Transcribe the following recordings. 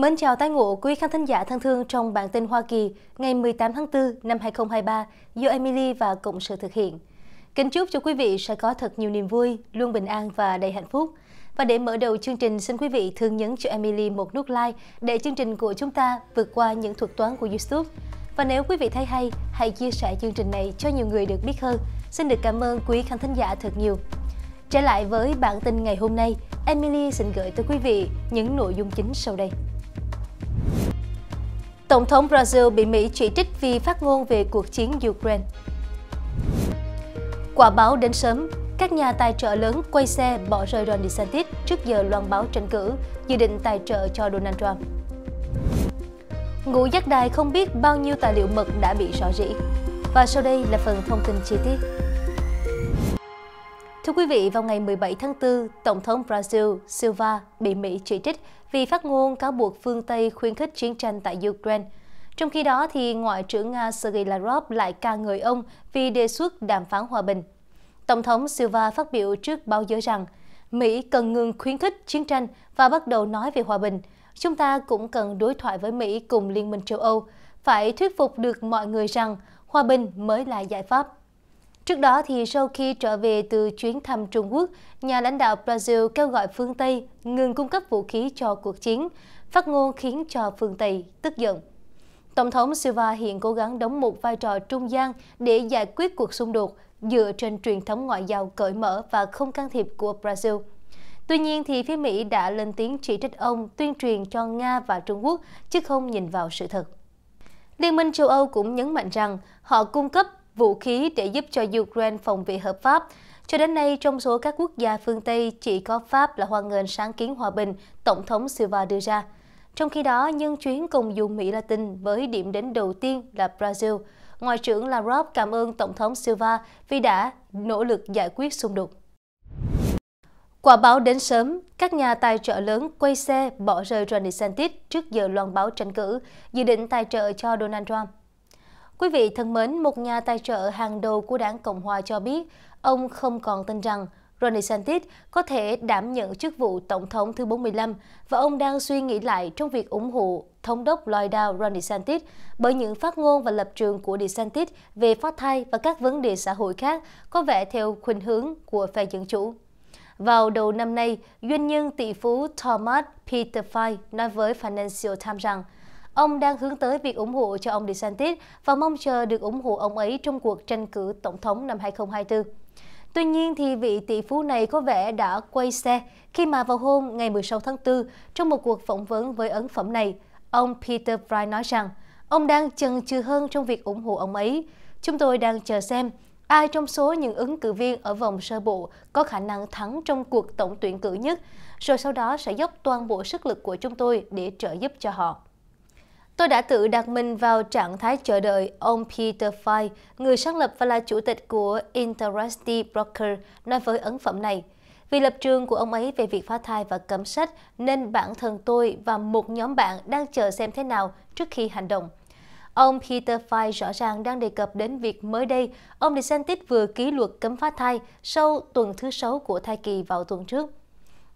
Mến chào tái ngộ quý khán thính giả thân thương trong bản tin Hoa Kỳ ngày 18 tháng 4 năm 2023 do Emily và Cộng sự thực hiện. Kính chúc cho quý vị sẽ có thật nhiều niềm vui, luôn bình an và đầy hạnh phúc. Và để mở đầu chương trình, xin quý vị thương nhấn cho Emily một nút like để chương trình của chúng ta vượt qua những thuật toán của YouTube. Và nếu quý vị thấy hay, hãy chia sẻ chương trình này cho nhiều người được biết hơn. Xin được cảm ơn quý khán thính giả thật nhiều. Trở lại với bản tin ngày hôm nay, Emily xin gửi tới quý vị những nội dung chính sau đây. Tổng thống Brazil bị Mỹ chỉ trích vì phát ngôn về cuộc chiến Ukraine. Quả báo đến sớm, các nhà tài trợ lớn quay xe bỏ rơi Ron DeSantis trước giờ loan báo tranh cử, dự định tài trợ cho Donald Trump. Ngũ giác đài không biết bao nhiêu tài liệu mật đã bị rõ rỉ. Và sau đây là phần thông tin chi tiết. Thưa quý vị, vào ngày 17 tháng 4, Tổng thống Brazil Silva bị Mỹ chỉ trích vì phát ngôn cáo buộc phương Tây khuyến khích chiến tranh tại Ukraine. Trong khi đó, thì Ngoại trưởng Nga Sergei Lavrov lại ca ngợi ông vì đề xuất đàm phán hòa bình. Tổng thống Silva phát biểu trước báo giới rằng Mỹ cần ngừng khuyến khích chiến tranh và bắt đầu nói về hòa bình. Chúng ta cũng cần đối thoại với Mỹ cùng Liên minh châu Âu, phải thuyết phục được mọi người rằng hòa bình mới là giải pháp. Trước đó, thì sau khi trở về từ chuyến thăm Trung Quốc, nhà lãnh đạo Brazil kêu gọi phương Tây ngừng cung cấp vũ khí cho cuộc chiến, phát ngôn khiến cho phương Tây tức giận. Tổng thống Silva hiện cố gắng đóng một vai trò trung gian để giải quyết cuộc xung đột dựa trên truyền thống ngoại giao cởi mở và không can thiệp của Brazil. Tuy nhiên, thì phía Mỹ đã lên tiếng chỉ trích ông tuyên truyền cho Nga và Trung Quốc, chứ không nhìn vào sự thật. Liên minh châu Âu cũng nhấn mạnh rằng họ cung cấp vũ khí để giúp cho Ukraine phòng vệ hợp pháp. Cho đến nay, trong số các quốc gia phương Tây, chỉ có Pháp là hoan nghênh sáng kiến hòa bình Tổng thống Silva đưa ra. Trong khi đó, nhân chuyến công du Mỹ Latin với điểm đến đầu tiên là Brazil, Ngoại trưởng Lavrov cảm ơn Tổng thống Silva vì đã nỗ lực giải quyết xung đột. Quả báo đến sớm, các nhà tài trợ lớn quay xe bỏ rơi Ron Santis trước giờ loan báo tranh cử, dự định tài trợ cho Donald Trump. Quý vị thân mến, một nhà tài trợ hàng đầu của đảng Cộng Hòa cho biết, ông không còn tin rằng Ron DeSantis có thể đảm nhận chức vụ Tổng thống thứ 45 và ông đang suy nghĩ lại trong việc ủng hộ Thống đốc Florida Ron DeSantis bởi những phát ngôn và lập trường của DeSantis về phá thai và các vấn đề xã hội khác có vẻ theo khuynh hướng của phe Dân Chủ. Vào đầu năm nay, doanh nhân tỷ phú Thomas Peter Fay nói với Financial Times rằng – Ông đang hướng tới việc ủng hộ cho ông DeSantis và mong chờ được ủng hộ ông ấy trong cuộc tranh cử tổng thống năm 2024. Tuy nhiên, thì vị tỷ phú này có vẻ đã quay xe khi mà vào hôm ngày 16 tháng 4, trong một cuộc phỏng vấn với ấn phẩm này, ông Peter Fry nói rằng ông đang chần chừ hơn trong việc ủng hộ ông ấy. Chúng tôi đang chờ xem ai trong số những ứng cử viên ở vòng sơ bộ có khả năng thắng trong cuộc tổng tuyển cử nhất, rồi sau đó sẽ dốc toàn bộ sức lực của chúng tôi để trợ giúp cho họ. Tôi đã tự đặt mình vào trạng thái chờ đợi ông Peter Fay, người sáng lập và là chủ tịch của Interactive Broker, nói với ấn phẩm này. Vì lập trường của ông ấy về việc phá thai và cấm sách nên bản thân tôi và một nhóm bạn đang chờ xem thế nào trước khi hành động. Ông Peter Fay rõ ràng đang đề cập đến việc mới đây, ông DeSantis vừa ký luật cấm phá thai sau tuần thứ sáu của thai kỳ vào tuần trước.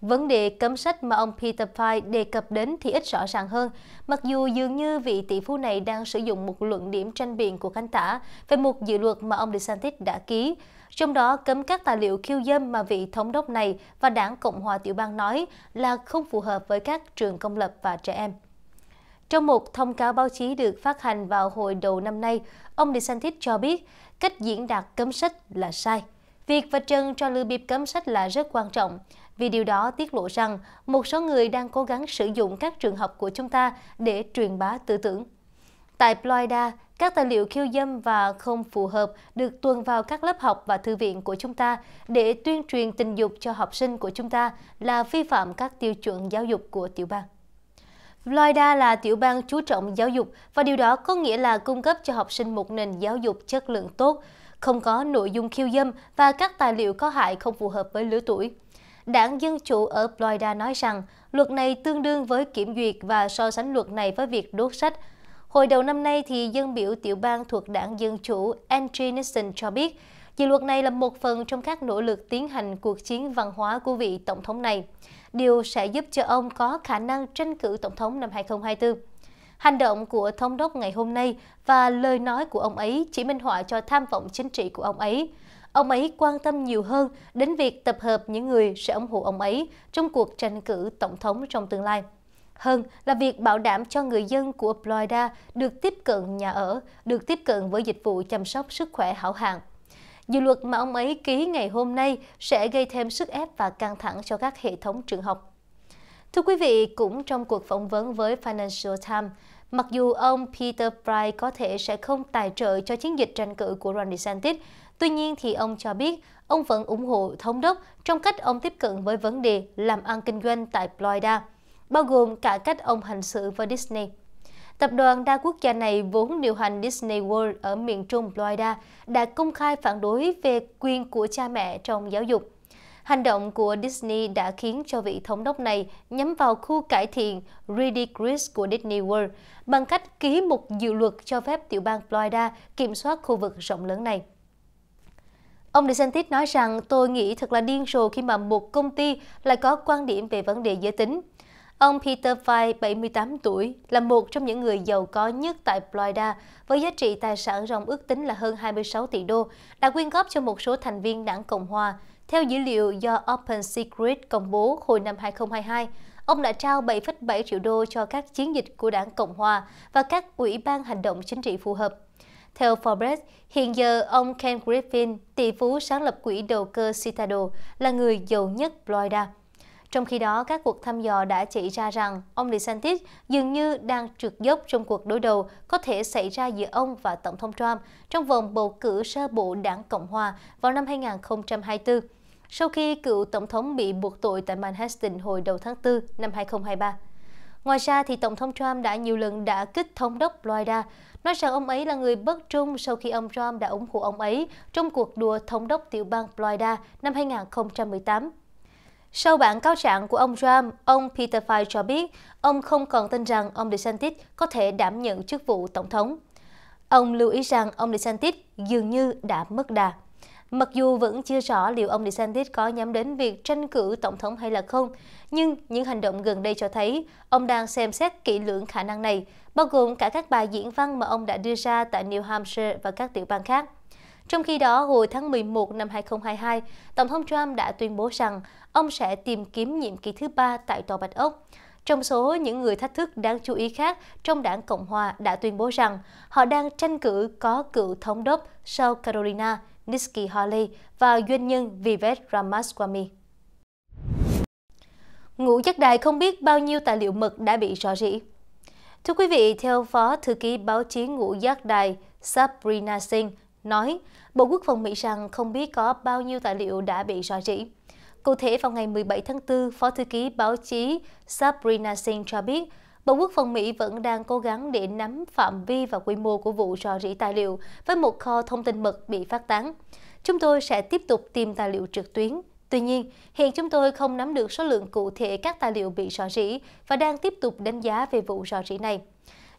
Vấn đề cấm sách mà ông Peter Pye đề cập đến thì ít rõ ràng hơn, mặc dù dường như vị tỷ phú này đang sử dụng một luận điểm tranh biện của khán tả về một dự luật mà ông DeSantis đã ký, trong đó cấm các tài liệu khiêu dâm mà vị thống đốc này và đảng Cộng hòa tiểu bang nói là không phù hợp với các trường công lập và trẻ em. Trong một thông cáo báo chí được phát hành vào hồi đầu năm nay, ông DeSantis cho biết cách diễn đạt cấm sách là sai. Việc vạch trần cho lưu bịp cấm sách là rất quan trọng, vì điều đó tiết lộ rằng một số người đang cố gắng sử dụng các trường học của chúng ta để truyền bá tư tưởng. Tại Florida, các tài liệu khiêu dâm và không phù hợp được tuồn vào các lớp học và thư viện của chúng ta để tuyên truyền tình dục cho học sinh của chúng ta là vi phạm các tiêu chuẩn giáo dục của tiểu bang. Florida là tiểu bang chú trọng giáo dục và điều đó có nghĩa là cung cấp cho học sinh một nền giáo dục chất lượng tốt, không có nội dung khiêu dâm và các tài liệu có hại không phù hợp với lứa tuổi. Đảng Dân Chủ ở Florida nói rằng luật này tương đương với kiểm duyệt và so sánh luật này với việc đốt sách. Hồi đầu năm nay, thì dân biểu tiểu bang thuộc đảng Dân Chủ Andrew Nixon cho biết, dự luật này là một phần trong các nỗ lực tiến hành cuộc chiến văn hóa của vị tổng thống này. Điều sẽ giúp cho ông có khả năng tranh cử tổng thống năm 2024. Hành động của thống đốc ngày hôm nay và lời nói của ông ấy chỉ minh họa cho tham vọng chính trị của ông ấy ông ấy quan tâm nhiều hơn đến việc tập hợp những người sẽ ủng hộ ông ấy trong cuộc tranh cử tổng thống trong tương lai. Hơn là việc bảo đảm cho người dân của Florida được tiếp cận nhà ở, được tiếp cận với dịch vụ chăm sóc sức khỏe hảo hạng. Dự luật mà ông ấy ký ngày hôm nay sẽ gây thêm sức ép và căng thẳng cho các hệ thống trường học. Thưa quý vị, cũng trong cuộc phỏng vấn với Financial Times, mặc dù ông Peter Fry có thể sẽ không tài trợ cho chiến dịch tranh cử của Ron DeSantis, Tuy nhiên thì ông cho biết ông vẫn ủng hộ thống đốc trong cách ông tiếp cận với vấn đề làm ăn kinh doanh tại Florida, bao gồm cả cách ông hành xử với Disney. Tập đoàn đa quốc gia này vốn điều hành Disney World ở miền trung Florida đã công khai phản đối về quyền của cha mẹ trong giáo dục. Hành động của Disney đã khiến cho vị thống đốc này nhắm vào khu cải thiện Reedy Creek của Disney World bằng cách ký một dự luật cho phép tiểu bang Florida kiểm soát khu vực rộng lớn này. Ông DeSantis nói rằng tôi nghĩ thật là điên rồ khi mà một công ty lại có quan điểm về vấn đề giới tính. Ông Peter Fay, 78 tuổi, là một trong những người giàu có nhất tại Florida với giá trị tài sản ròng ước tính là hơn 26 tỷ đô, đã quyên góp cho một số thành viên đảng Cộng hòa. Theo dữ liệu do Open Secret công bố hồi năm 2022, ông đã trao 7,7 triệu đô cho các chiến dịch của đảng Cộng hòa và các ủy ban hành động chính trị phù hợp. Theo Forbes, hiện giờ ông Ken Griffin, tỷ phú sáng lập quỹ đầu cơ Citadel, là người giàu nhất Florida. Trong khi đó, các cuộc thăm dò đã chỉ ra rằng ông DeSantis dường như đang trượt dốc trong cuộc đối đầu có thể xảy ra giữa ông và Tổng thống Trump trong vòng bầu cử sơ bộ đảng Cộng Hòa vào năm 2024, sau khi cựu Tổng thống bị buộc tội tại Manhattan hồi đầu tháng 4 năm 2023. Ngoài ra, thì Tổng thống Trump đã nhiều lần đã kích thống đốc Florida, nói rằng ông ấy là người bất trung sau khi ông Trump đã ủng hộ ông ấy trong cuộc đua thống đốc tiểu bang Florida năm 2018. Sau bản cáo trạng của ông Trump, ông Peter Fay cho biết ông không còn tin rằng ông DeSantis có thể đảm nhận chức vụ tổng thống. Ông lưu ý rằng ông DeSantis dường như đã mất đà. Mặc dù vẫn chưa rõ liệu ông DeSantis có nhắm đến việc tranh cử tổng thống hay là không, nhưng những hành động gần đây cho thấy ông đang xem xét kỹ lưỡng khả năng này, bao gồm cả các bài diễn văn mà ông đã đưa ra tại New Hampshire và các tiểu bang khác. Trong khi đó, hồi tháng 11 năm 2022, Tổng thống Trump đã tuyên bố rằng ông sẽ tìm kiếm nhiệm kỳ thứ ba tại Tòa Bạch Ốc. Trong số những người thách thức đáng chú ý khác trong đảng Cộng Hòa đã tuyên bố rằng họ đang tranh cử có cựu thống đốc South Carolina Nikki Haley và doanh nhân Vivek Ramaswamy. Ngũ giác đài không biết bao nhiêu tài liệu mật đã bị rò rỉ. Thưa quý vị, theo Phó Thư ký báo chí ngũ giác đài Sabrina Singh nói, Bộ Quốc phòng Mỹ rằng không biết có bao nhiêu tài liệu đã bị rò rỉ. Cụ thể, vào ngày 17 tháng 4, Phó Thư ký báo chí Sabrina Singh cho biết Bộ Quốc phòng Mỹ vẫn đang cố gắng để nắm phạm vi và quy mô của vụ rò rỉ tài liệu với một kho thông tin mật bị phát tán. Chúng tôi sẽ tiếp tục tìm tài liệu trực tuyến. Tuy nhiên, hiện chúng tôi không nắm được số lượng cụ thể các tài liệu bị rò rỉ và đang tiếp tục đánh giá về vụ rò rỉ này.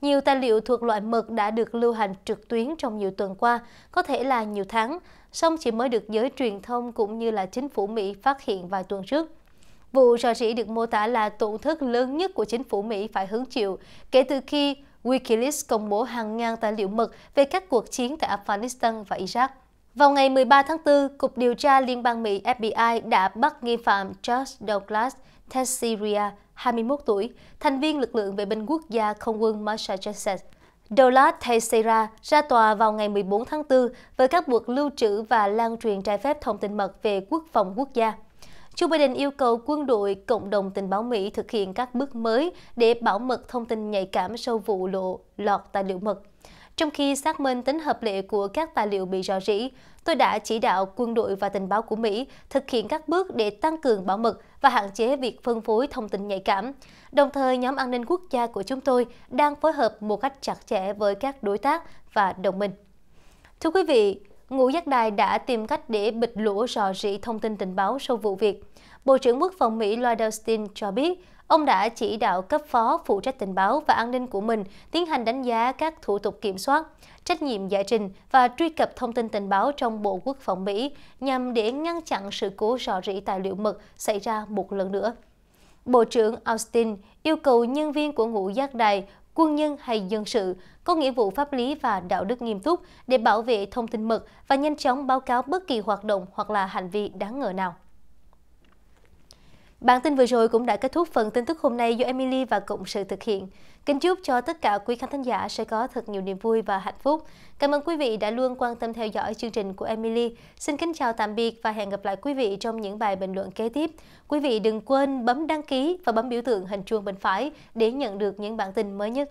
Nhiều tài liệu thuộc loại mật đã được lưu hành trực tuyến trong nhiều tuần qua, có thể là nhiều tháng, song chỉ mới được giới truyền thông cũng như là chính phủ Mỹ phát hiện vài tuần trước. Vụ rò rỉ được mô tả là tổn thất lớn nhất của chính phủ Mỹ phải hứng chịu kể từ khi Wikileaks công bố hàng ngàn tài liệu mật về các cuộc chiến tại Afghanistan và Iraq. Vào ngày 13 tháng 4, Cục Điều tra Liên bang Mỹ FBI đã bắt nghi phạm George Douglas Tessiria, 21 tuổi, thành viên lực lượng vệ binh quốc gia không quân Massachusetts. Douglas Teixeira ra tòa vào ngày 14 tháng 4 với các buộc lưu trữ và lan truyền trái phép thông tin mật về quốc phòng quốc gia. Joe Biden yêu cầu quân đội, cộng đồng tình báo Mỹ thực hiện các bước mới để bảo mật thông tin nhạy cảm sau vụ lộ lọt tài liệu mật. Trong khi xác minh tính hợp lệ của các tài liệu bị rò rỉ, tôi đã chỉ đạo quân đội và tình báo của Mỹ thực hiện các bước để tăng cường bảo mật và hạn chế việc phân phối thông tin nhạy cảm. Đồng thời, nhóm an ninh quốc gia của chúng tôi đang phối hợp một cách chặt chẽ với các đối tác và đồng minh. Thưa quý vị, Ngũ Giác Đài đã tìm cách để bịt lũ rò rỉ thông tin tình báo sau vụ việc. Bộ trưởng Quốc phòng Mỹ Lloyd Austin cho biết, ông đã chỉ đạo cấp phó phụ trách tình báo và an ninh của mình tiến hành đánh giá các thủ tục kiểm soát, trách nhiệm giải trình và truy cập thông tin tình báo trong Bộ Quốc phòng Mỹ nhằm để ngăn chặn sự cố rò rỉ tài liệu mật xảy ra một lần nữa. Bộ trưởng Austin yêu cầu nhân viên của ngũ giác đài, quân nhân hay dân sự có nghĩa vụ pháp lý và đạo đức nghiêm túc để bảo vệ thông tin mật và nhanh chóng báo cáo bất kỳ hoạt động hoặc là hành vi đáng ngờ nào. Bản tin vừa rồi cũng đã kết thúc phần tin tức hôm nay do Emily và Cộng sự thực hiện. Kính chúc cho tất cả quý khán thính giả sẽ có thật nhiều niềm vui và hạnh phúc. Cảm ơn quý vị đã luôn quan tâm theo dõi chương trình của Emily. Xin kính chào tạm biệt và hẹn gặp lại quý vị trong những bài bình luận kế tiếp. Quý vị đừng quên bấm đăng ký và bấm biểu tượng hình chuông bên phải để nhận được những bản tin mới nhất.